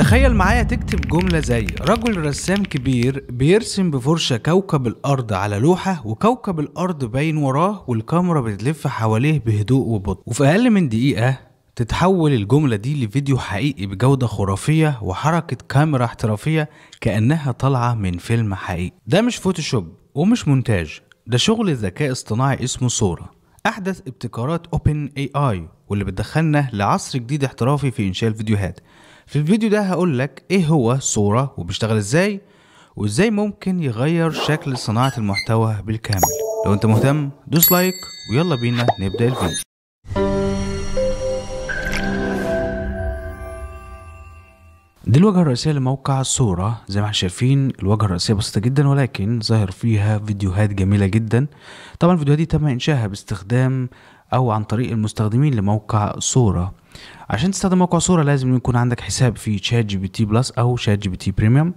تخيل معايا تكتب جملة زي رجل رسام كبير بيرسم بفرشة كوكب الأرض على لوحة وكوكب الأرض باين وراه والكاميرا بتلف حواليه بهدوء وبطء وفي أقل من دقيقة تتحول الجملة دي لفيديو حقيقي بجودة خرافية وحركة كاميرا احترافية كأنها طالعة من فيلم حقيقي ده مش فوتوشوب ومش مونتاج ده شغل ذكاء اصطناعي اسمه صورة أحدث ابتكارات أوبن اي اي واللي بتدخلنا لعصر جديد احترافي في إنشاء الفيديوهات في الفيديو ده هقول لك ايه هو صورة وبيشتغل ازاي وازاي ممكن يغير شكل صناعة المحتوى بالكامل لو انت مهتم دوس لايك ويلا بينا نبدأ الفيديو دي الواجهة الرئيسية لموقع الصورة زي ما احنا شايفين الواجهة الرئيسية بسيطة جدا ولكن ظاهر فيها فيديوهات جميلة جدا طبعا الفيديوهات دي تم انشائها باستخدام او عن طريق المستخدمين لموقع صورة عشان تستخدم موقع صورة لازم يكون عندك حساب في شات جي بي تي بلس او شات جي بي تي بريميوم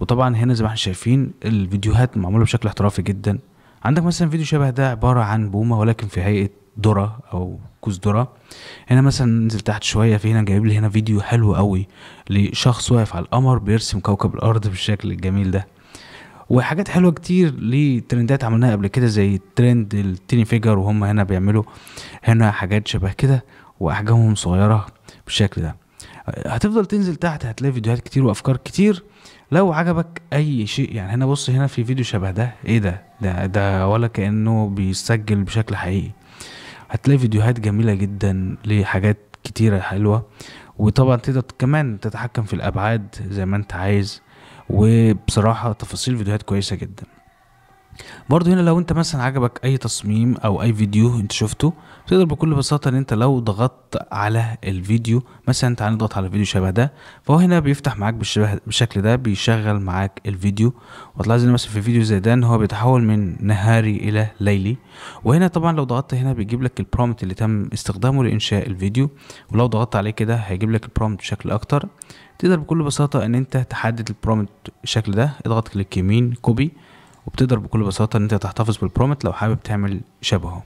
وطبعا هنا زي ما احنا شايفين الفيديوهات معمولة بشكل احترافي جدا عندك مثلا فيديو شبه ده عبارة عن بومة ولكن في هيئة ذرة او كوز ذرة هنا مثلا ننزل تحت شوية في هنا جايب لي هنا فيديو حلو قوي لشخص واقف على القمر بيرسم كوكب الارض بالشكل الجميل ده وحاجات حلوه كتير لترندات عملناها قبل كده زي ترند التيني فيجر وهم هنا بيعملوا هنا حاجات شبه كده واحجامهم صغيره بالشكل ده هتفضل تنزل تحت هتلاقي فيديوهات كتير وافكار كتير لو عجبك اي شيء يعني هنا بص هنا في فيديو شبه ده ايه ده ده ده ولا كانه بيسجل بشكل حقيقي هتلاقي فيديوهات جميله جدا لحاجات كتيره حلوه وطبعا تقدر كمان تتحكم في الابعاد زي ما انت عايز وبصراحه تفاصيل فيديوهات كويسه جدا برضو هنا لو انت مثلا عجبك اي تصميم او اي فيديو انت شفته تقدر بكل بساطة ان انت لو ضغطت على الفيديو مثلا انت نضغط على فيديو شبه ده فهو هنا بيفتح معاك بالشكل ده بيشغل معاك الفيديو وتلاحظ ان مثلا في فيديو زي ده ان هو بيتحول من نهاري الى ليلي وهنا طبعا لو ضغطت هنا بيجيب لك البرومت اللي تم استخدامه لانشاء الفيديو ولو ضغطت عليه كده هيجيب لك البرومت بشكل اكتر تقدر بكل بساطة ان انت تحدد البرومت بالشكل ده اضغط كليك يمين كوبي وبتقدر بكل بساطة ان انت تحتفظ بالبرومت لو حابب تعمل شبهه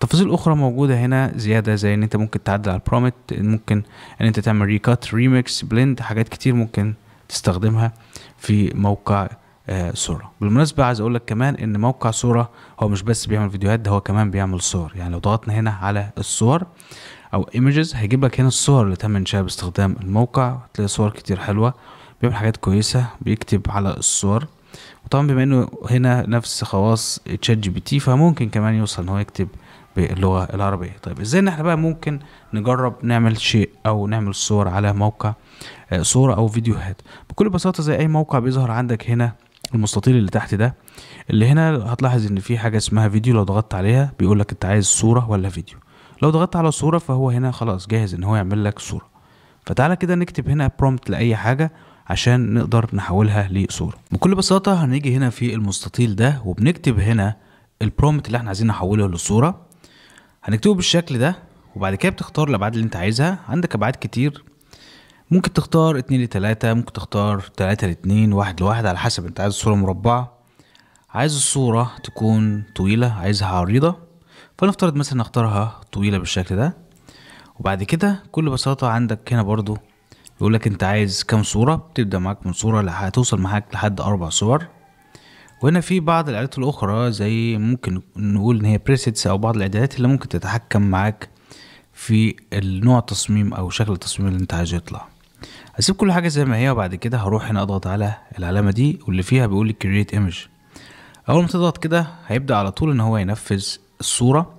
تفاصيل اخرى موجوده هنا زياده زي ان انت ممكن تعدل على البرومت ممكن ان انت تعمل ريكات ريميكس بلند حاجات كتير ممكن تستخدمها في موقع آه صورة بالمناسبة عايز اقول لك كمان ان موقع صورة هو مش بس بيعمل فيديوهات ده هو كمان بيعمل صور يعني لو ضغطنا هنا على الصور او ايمجز هيجيب لك هنا الصور اللي تم انشائها باستخدام الموقع هتلاقي صور كتير حلوة بيعمل حاجات كويسة بيكتب على الصور وطبعا بما انه هنا نفس خواص تشات جي بي تي فممكن كمان يوصل ان هو يكتب باللغه العربيه طيب ازاي ان احنا بقى ممكن نجرب نعمل شيء او نعمل صور على موقع آه، صوره او فيديوهات بكل بساطه زي اي موقع بيظهر عندك هنا المستطيل اللي تحت ده اللي هنا هتلاحظ ان في حاجه اسمها فيديو لو ضغطت عليها بيقول لك انت عايز صوره ولا فيديو لو ضغطت على صوره فهو هنا خلاص جاهز ان هو يعمل لك صوره فتعالى كده نكتب هنا برومبت لاي حاجه عشان نقدر نحولها لصورة بكل بساطة هنيجي هنا في المستطيل ده وبنكتب هنا البرومت اللي احنا عايزين نحوله لصورة هنكتبه بالشكل ده وبعد كده بتختار الابعاد اللي انت عايزها عندك ابعاد كتير ممكن تختار اتنين لتلاتة ممكن تختار تلاتة لاتنين واحد لواحد على حسب انت عايز الصورة مربعة عايز الصورة تكون طويلة عايزها عريضة فنفترض مثلا نختارها طويلة بالشكل ده وبعد كده بكل بساطة عندك هنا برضو يقول لك انت عايز كام صورة بتبدأ معاك من صورة هتوصل معاك لحد أربع صور وهنا في بعض الإعدادات الأخرى زي ممكن نقول إن هي بريسيتس أو بعض الإعدادات اللي ممكن تتحكم معاك في النوع التصميم أو شكل التصميم اللي أنت عايزه يطلع هسيب كل حاجة زي ما هي وبعد كده هروح هنا أضغط على العلامة دي واللي فيها بيقول لي كرييت ايمج أول ما تضغط كده هيبدأ على طول إن هو ينفذ الصورة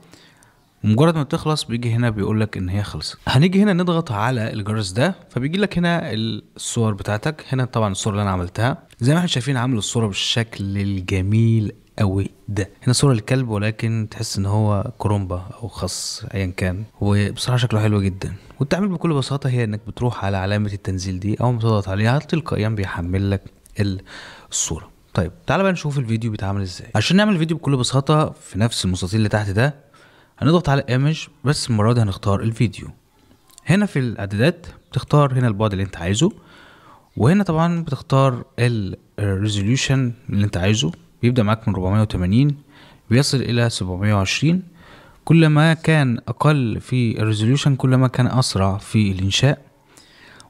ومجرد ما بتخلص بيجي هنا بيقول لك ان هي خلصت هنيجي هنا نضغط على الجرس ده فبيجي لك هنا الصور بتاعتك هنا طبعا الصوره اللي انا عملتها زي ما احنا شايفين عامل الصوره بالشكل الجميل قوي ده هنا صوره الكلب ولكن تحس ان هو كرومبا او خص ايا كان وبصراحه شكله حلو جدا والتعميل بكل بساطه هي انك بتروح على علامه التنزيل دي اول ما عليها تلقائيا بيحمل لك الصوره طيب تعال بقى نشوف الفيديو بيتعمل ازاي عشان نعمل الفيديو بكل بساطه في نفس المستطيل اللي تحت ده هنضغط على image بس المرة دي هنختار الفيديو هنا في الاعدادات بتختار هنا البعد اللي انت عايزه وهنا طبعا بتختار resolution اللي انت عايزه بيبدأ معاك من 480 بيصل الى 720 كل ما كان اقل في الريزوليوشن كل ما كان اسرع في الانشاء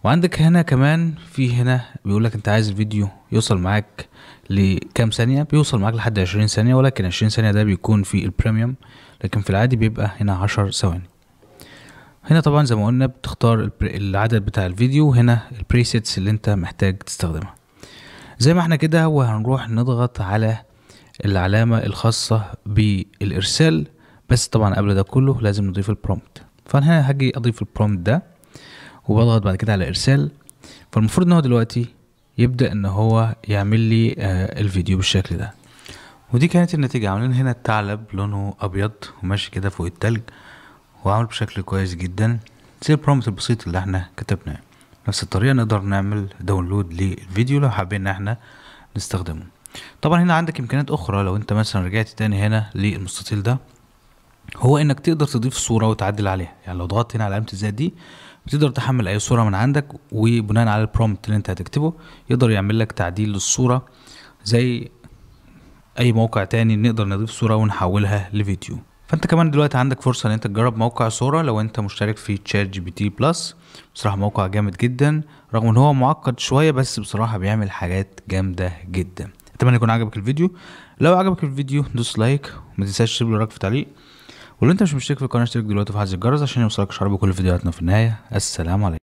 وعندك هنا كمان في هنا بيقول لك انت عايز الفيديو يوصل معاك لكام ثانيه بيوصل معاك لحد 20 ثانيه ولكن 20 ثانيه ده بيكون في البريميوم لكن في العادي بيبقى هنا 10 ثواني هنا طبعا زي ما قلنا بتختار العدد بتاع الفيديو هنا البريسيتس اللي انت محتاج تستخدمها زي ما احنا كده وهنروح نضغط على العلامة الخاصة بالإرسال بس طبعا قبل ده كله لازم نضيف البرومبت فأنا هاجي أضيف البرومبت ده وبضغط بعد كده على ارسال فالمفروض ان هو دلوقتي يبدا ان هو يعمل لي آه، الفيديو بالشكل ده ودي كانت النتيجة عاملين هنا الثعلب لونه أبيض وماشي كده فوق التلج وعامل بشكل كويس جدا زي البرومت البسيط اللي احنا كتبناه نفس الطريقة نقدر نعمل داونلود للفيديو لو حابين ان احنا نستخدمه طبعا هنا عندك امكانيات اخرى لو انت مثلا رجعت تاني هنا للمستطيل ده هو انك تقدر تضيف صورة وتعدل عليها يعني لو ضغطت هنا على علامة الزائد دي تقدر تحمل اي صوره من عندك وبناء على البرومبت اللي انت هتكتبه يقدر يعمل لك تعديل للصوره زي اي موقع تاني نقدر نضيف صوره ونحولها لفيديو فانت كمان دلوقتي عندك فرصه ان انت تجرب موقع صوره لو انت مشترك في تشات جي بي تي بلس بصراحه موقع جامد جدا رغم ان هو معقد شويه بس بصراحه بيعمل حاجات جامده جدا اتمنى يكون عجبك الفيديو لو عجبك الفيديو دوس لايك وما تنساش تسيب لي رايك في تعليق ولو انت مش مشترك في القناه اشترك دلوقتي وفعل زر الجرس عشان يوصلك اشعار بكل فيديوهاتنا في النهايه السلام عليكم